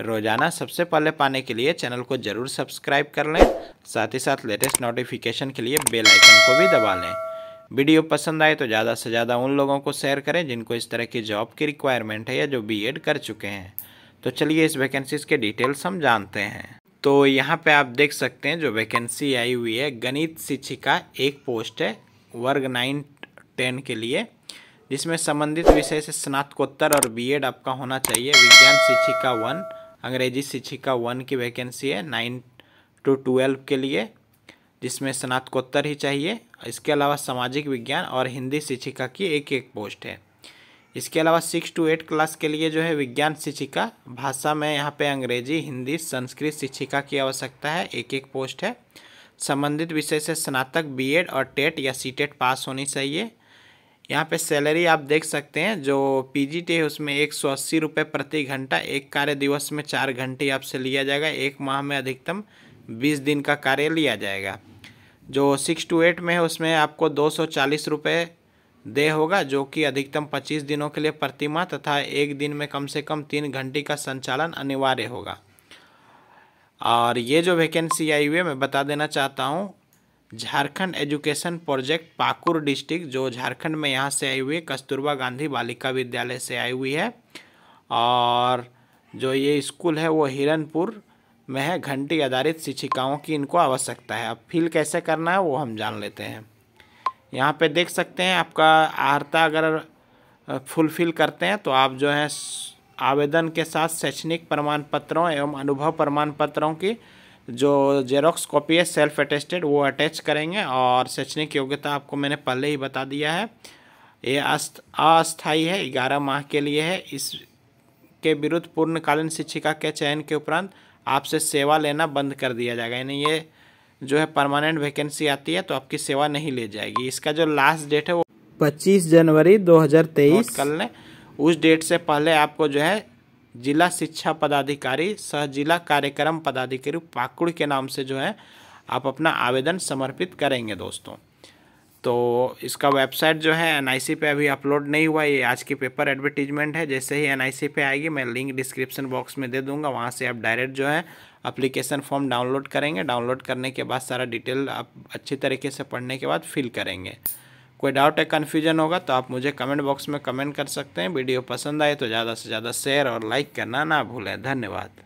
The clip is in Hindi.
रोज़ाना सबसे पहले पाने के लिए चैनल को ज़रूर सब्सक्राइब कर लें साथ ही साथ लेटेस्ट नोटिफिकेशन के लिए बेल आइकन को भी दबा लें वीडियो पसंद आए तो ज़्यादा से ज़्यादा उन लोगों को शेयर करें जिनको इस तरह की जॉब की रिक्वायरमेंट है या जो बी कर चुके हैं तो चलिए इस वैकेंसीज़ के डिटेल्स हम जानते हैं तो यहाँ पर आप देख सकते हैं जो वैकेंसी आई हुई है गणित शिक्षिका एक पोस्ट है वर्ग नाइन टेन के लिए जिसमें संबंधित विषय से स्नातकोत्तर और बीएड आपका होना चाहिए विज्ञान शिक्षिका वन अंग्रेजी शिक्षिका वन की वैकेंसी है नाइन टू ट्वेल्व के लिए जिसमें स्नातकोत्तर ही चाहिए इसके अलावा सामाजिक विज्ञान और हिंदी शिक्षिका की एक एक पोस्ट है इसके अलावा सिक्स टू एट क्लास के लिए जो है विज्ञान शिक्षिका भाषा में यहाँ पे अंग्रेजी हिंदी संस्कृत शिक्षिका की आवश्यकता है एक एक पोस्ट है संबंधित विषय से स्नातक बीएड और टेट या सीटेट पास होनी चाहिए यहाँ पे सैलरी आप देख सकते हैं जो पीजीटी है उसमें एक सौ अस्सी रुपये प्रति घंटा एक कार्य दिवस में चार घंटे आपसे लिया जाएगा एक माह में अधिकतम बीस दिन का कार्य लिया जाएगा जो सिक्स टू एट में है उसमें आपको दो सौ चालीस रुपये दे होगा जो कि अधिकतम पच्चीस दिनों के लिए प्रति माह तथा एक दिन में कम से कम तीन घंटे का संचालन अनिवार्य होगा और ये जो वैकेंसी आई हुई है मैं बता देना चाहता हूँ Jharkhand education project Pakur district जो झारखंड में यहाँ से आई हुई है कस्तूरबा गांधी बालिका विद्यालय से आई हुई है और जो ये स्कूल है वो हिरनपुर में है घंटी आधारित शिक्षिकाओं की इनको आवश्यकता है अब फिल कैसे करना है वो हम जान लेते हैं यहाँ पे देख सकते हैं आपका आर्ता अगर फुलफिल करते हैं तो आप जो है आवेदन के साथ शैक्षणिक प्रमाण पत्रों एवं अनुभव प्रमाण पत्रों की जो जेरोक्स कॉपी है सेल्फ अटेस्टेड वो अटैच करेंगे और शैक्षणिक योग्यता आपको मैंने पहले ही बता दिया है ये अस्थायी है ग्यारह माह के लिए है इस के विरुद्ध पूर्णकालीन शिक्षिका के चयन के उपरांत आपसे सेवा लेना बंद कर दिया जाएगा यानी ये जो है परमानेंट वैकेंसी आती है तो आपकी सेवा नहीं ले जाएगी इसका जो लास्ट डेट है वो पच्चीस जनवरी दो हज़ार तेईस कर उस डेट से पहले आपको जो है जिला शिक्षा पदाधिकारी सह जिला कार्यक्रम पदाधिकारी पाकुड़ के नाम से जो है आप अपना आवेदन समर्पित करेंगे दोस्तों तो इसका वेबसाइट जो है एन पे अभी अपलोड नहीं हुआ ये आज की पेपर एडवर्टीजमेंट है जैसे ही एन पे आएगी मैं लिंक डिस्क्रिप्शन बॉक्स में दे दूंगा वहाँ से आप डायरेक्ट जो है अप्लीकेशन फॉर्म डाउनलोड करेंगे डाउनलोड करने के बाद सारा डिटेल आप अच्छी तरीके से पढ़ने के बाद फिल करेंगे कोई डाउट या कन्फ्यूजन होगा तो आप मुझे कमेंट बॉक्स में कमेंट कर सकते हैं वीडियो पसंद आए तो ज़्यादा से ज़्यादा शेयर और लाइक करना ना भूलें धन्यवाद